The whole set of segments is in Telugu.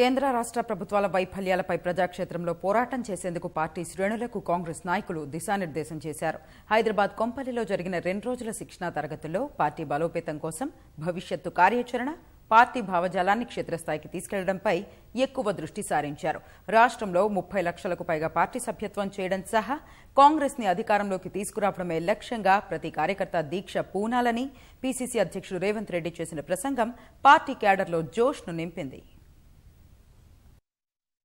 కేంద్ర రాష్ట్ర ప్రభుత్వాల వైఫల్యాలపై ప్రజాక్షేత్రంలో పోరాటం చేసేందుకు పార్టీ శ్రేణులకు కాంగ్రెస్ నాయకులు దిశానిర్దేశం చేశారు హైదరాబాద్ కొంపల్లిలో జరిగిన రెండు రోజుల శిక్షణా తరగతుల్లో పార్టీ బలోపేతం కోసం భవిష్యత్తు కార్యాచరణ పార్టీ భావజాలాన్ని క్షేత్రస్థాయికి తీసుకెళ్లడంపై ఎక్కువ దృష్టి సారించారు రాష్ట్రంలో ముప్పై లక్షలకు పైగా పార్టీ సభ్యత్వం చేయడం సహా కాంగ్రెస్ ని అధికారంలోకి తీసుకురావడమే లక్ష్యంగా ప్రతి కార్యకర్త దీక్ష పూనాలని పీసీసీ అధ్యక్షుడు రేవంత్ రెడ్డి చేసిన ప్రసంగం పార్టీ క్యాడర్లో జోష్ను నింపింది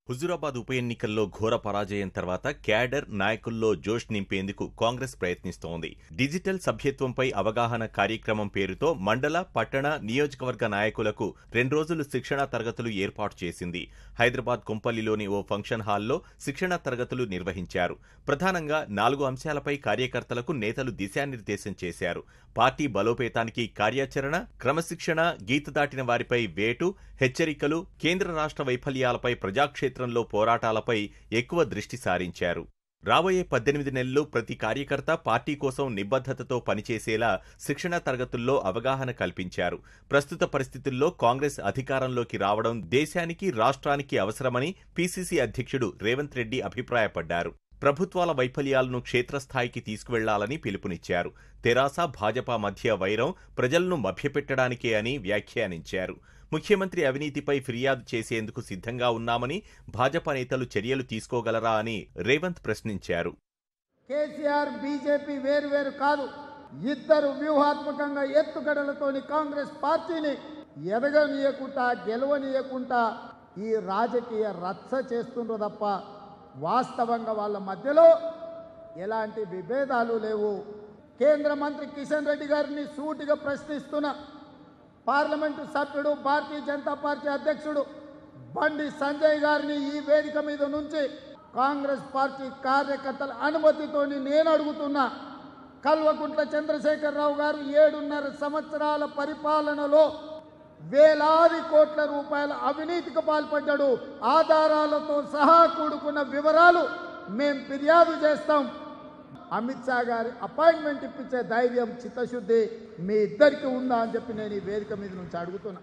హుజూరాబాద్ ఉప ఎన్నికల్లో ఘోర పరాజయం తర్వాత క్యాడర్ నాయకుల్లో జోష్ నింపేందుకు కాంగ్రెస్ ప్రయత్నిస్తోంది డిజిటల్ సభ్యత్వంపై అవగాహన కార్యక్రమం పేరుతో మండల పట్టణ నియోజకవర్గ నాయకులకు రెండు రోజులు శిక్షణా తరగతులు ఏర్పాటు చేసింది హైదరాబాద్ కుంపల్లిలోని ఓ ఫంక్షన్ హాల్లో శిక్షణా తరగతులు నిర్వహించారు ప్రధానంగా నాలుగు అంశాలపై కార్యకర్తలకు నేతలు దిశానిర్దేశం చేశారు పార్టీ బలోపేతానికి కార్యాచరణ క్రమశిక్షణ గీత దాటిన వారిపై వేటు హెచ్చరికలు కేంద్ర రాష్ట్ర వైఫల్యాలపై ప్రజాక్షేత్ర క్షేత్రంలో పోరాటాలపై ఎక్కువ దృష్టి సారించారు రాబోయే పద్దెనిమిది నెలలు ప్రతి కార్యకర్త పార్టీ కోసం నిబద్ధతతో పనిచేసేలా శిక్షణ తరగతుల్లో అవగాహన కల్పించారు ప్రస్తుత పరిస్థితుల్లో కాంగ్రెస్ అధికారంలోకి రావడం దేశానికి రాష్ట్రానికి అవసరమని పీసీసీ అధ్యక్షుడు రేవంత్ రెడ్డి అభిప్రాయపడ్డారు ప్రభుత్వాల వైఫల్యాలను క్షేత్రస్థాయికి తీసుకువెళ్లాలని పిలుపునిచ్చారు తెరాస భాజపా మధ్య వైరం ప్రజలను మభ్యపెట్టడానికే అని వ్యాఖ్యానించారు ముఖ్యమంత్రి అవినీతిపై ఫిర్యాదు చేసేందుకు సిద్ధంగా ఉన్నామని భాజపా నేతలు చర్యలు తీసుకోగలరా అని రేవంత్ ప్రశ్నించారు కేసీఆర్ బీజేపీ వేరు కాదు ఇద్దరు వ్యూహాత్మకంగా ఎత్తుగడలతోని కాంగ్రెస్ పార్టీని ఎదగనీయకుండా గెలవనీయకుండా ఈ రాజకీయ రచ్చ చేస్తుండ్రు తప్ప వాస్తవంగా వాళ్ళ మధ్యలో ఎలాంటి విభేదాలు లేవు కేంద్ర మంత్రి కిషన్ రెడ్డి గారిని సూటిగా ప్రశ్నిస్తున్నా పార్లమెంటు సభ్యుడు భారతీయ జనతా పార్టీ అధ్యక్షుడు బండి సంజయ్ గారిని ఈ వేదిక మీద నుంచి కాంగ్రెస్ పార్టీ కార్యకర్తల అనుమతితోని నేను అడుగుతున్నా కల్వకుంట్ల చంద్రశేఖరరావు గారు ఏడున్నర సంవత్సరాల పరిపాలనలో వేలాది కోట్ల రూపాయల అవినీతికి పాల్పడ్డాడు ఆధారాలతో సహా కూడుకున్న వివరాలు మేము ఫిర్యాదు చేస్తాం అమిత్ షా గారి అపాయింట్మెంట్ ఇప్పించే ధైర్యం చిత్తశుద్ధి మీ ఇద్దరికి ఉందా అని చెప్పి నేను ఈ వేదిక మీద నుంచి అడుగుతున్నా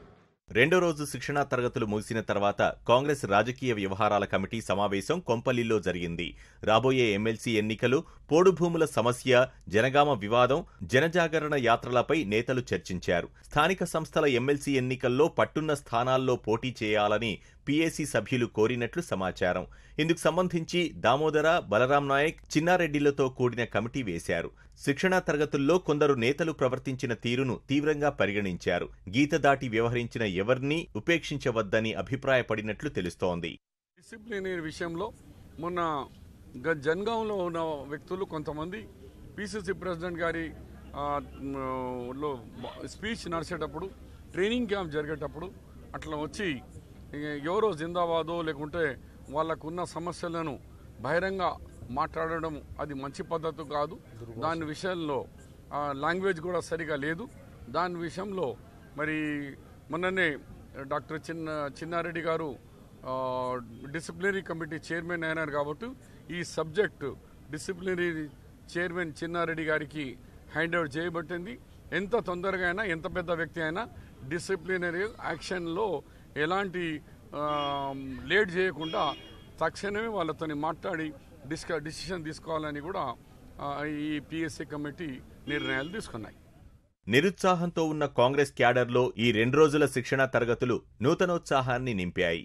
రెండో రోజు శిక్షణా తరగతులు ముగిసిన తర్వాత కాంగ్రెస్ రాజకీయ వ్యవహారాల కమిటీ సమావేశం కొంపల్లిలో జరిగింది రాబోయే ఎమ్మెల్సీ ఎన్నికలు పోడుభూముల సమస్య జనగామ వివాదం జనజాగరణ యాత్రలపై నేతలు చర్చించారు స్థానిక సంస్థల ఎమ్మెల్సీ ఎన్నికల్లో పట్టున్న స్థానాల్లో పోటీ చేయాలని పీఏసీ సభ్యులు కోరినట్లు సమాచారం ఇందుకు సంబంధించి దామోదర బలరాం నాయక్ చిన్నారెడ్డిలతో కూడిన కమిటీ వేశారు శిక్షణా తరగతుల్లో కొందరు నేతలు ప్రవర్తించిన తీరును తీవ్రంగా పరిగణించారు గీత దాటి వ్యవహరించిన ఎవరిని ఉపేక్షించవద్దని అభిప్రాయపడినట్లు తెలుస్తోంది విషయంలో మొన్న జన్గాంలో ఉన్న వ్యక్తులు కొంతమంది పిసిసి ప్రెసిడెంట్ గారి లో స్పీచ్ నడిచేటప్పుడు ట్రైనింగ్ క్యాంప్ జరిగేటప్పుడు అట్లా వచ్చి ఎవరో జిందాబాదు లేకుంటే వాళ్ళకున్న సమస్యలను బహిరంగ మాట్లాడడం అది మంచి పద్ధతి కాదు దాని విషయంలో లాంగ్వేజ్ కూడా సరిగా లేదు దాని విషయంలో మరి మొన్ననే డాక్టర్ చిన్న చిన్నారెడ్డి గారు డిసిప్లినరీ కమిటీ చైర్మన్ అయినారు కాబట్టి ఈ సబ్జెక్టు డిసిప్లినరీ చైర్మన్ చిన్నారెడ్డి గారికి హ్యాండ్ ఓవర్ చేయబట్టింది ఎంత తొందరగా అయినా ఎంత పెద్ద వ్యక్తి అయినా డిసిప్లినరీ యాక్షన్లో ఎలాంటి లేట్ చేయకుండా తక్షణమే వాళ్ళతో మాట్లాడి డిస్క డిసిషన్ తీసుకోవాలని కూడా ఈ పిఎస్సీ కమిటీ నిర్ణయాలు తీసుకున్నాయి నిరుత్సాహంతో ఉన్న కాంగ్రెస్ క్యాడర్లో ఈ రెండు రోజుల శిక్షణా తరగతులు నూతనోత్సాహాన్ని నింపాయి